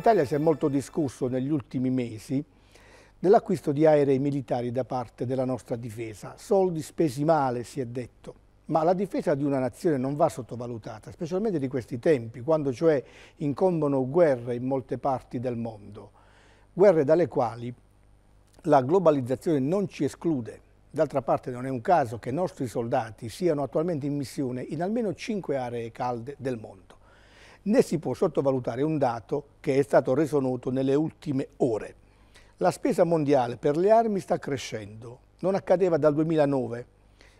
Italia si è molto discusso negli ultimi mesi dell'acquisto di aerei militari da parte della nostra difesa. Soldi spesi male, si è detto. Ma la difesa di una nazione non va sottovalutata, specialmente di questi tempi, quando cioè incombono guerre in molte parti del mondo. Guerre dalle quali la globalizzazione non ci esclude. D'altra parte non è un caso che i nostri soldati siano attualmente in missione in almeno cinque aree calde del mondo né si può sottovalutare un dato che è stato reso noto nelle ultime ore. La spesa mondiale per le armi sta crescendo, non accadeva dal 2009.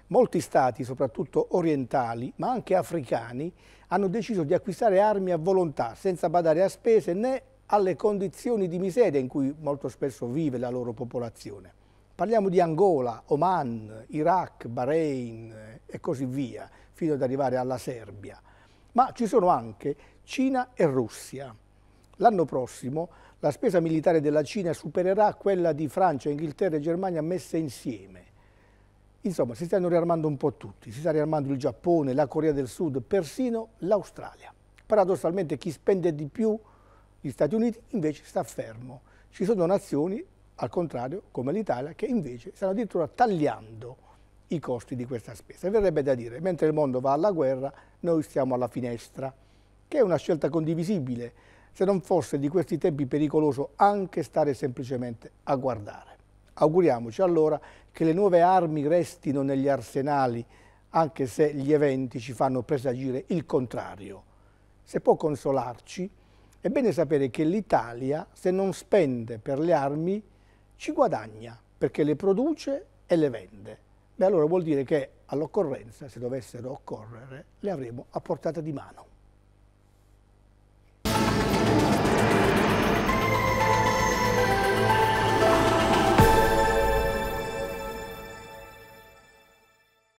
Molti stati, soprattutto orientali, ma anche africani, hanno deciso di acquistare armi a volontà, senza badare a spese né alle condizioni di miseria in cui molto spesso vive la loro popolazione. Parliamo di Angola, Oman, Iraq, Bahrain eh, e così via, fino ad arrivare alla Serbia ma ci sono anche Cina e Russia. L'anno prossimo la spesa militare della Cina supererà quella di Francia, Inghilterra e Germania messe insieme. Insomma, si stanno riarmando un po' tutti, si sta riarmando il Giappone, la Corea del Sud, persino l'Australia. Paradossalmente chi spende di più, gli Stati Uniti, invece sta fermo. Ci sono nazioni, al contrario, come l'Italia, che invece stanno addirittura tagliando i costi di questa spesa. E verrebbe da dire, mentre il mondo va alla guerra, noi stiamo alla finestra, che è una scelta condivisibile, se non fosse di questi tempi pericoloso anche stare semplicemente a guardare. Auguriamoci allora che le nuove armi restino negli arsenali, anche se gli eventi ci fanno presagire il contrario. Se può consolarci, è bene sapere che l'Italia, se non spende per le armi, ci guadagna, perché le produce e le vende beh allora vuol dire che all'occorrenza, se dovessero occorrere, le avremo a portata di mano.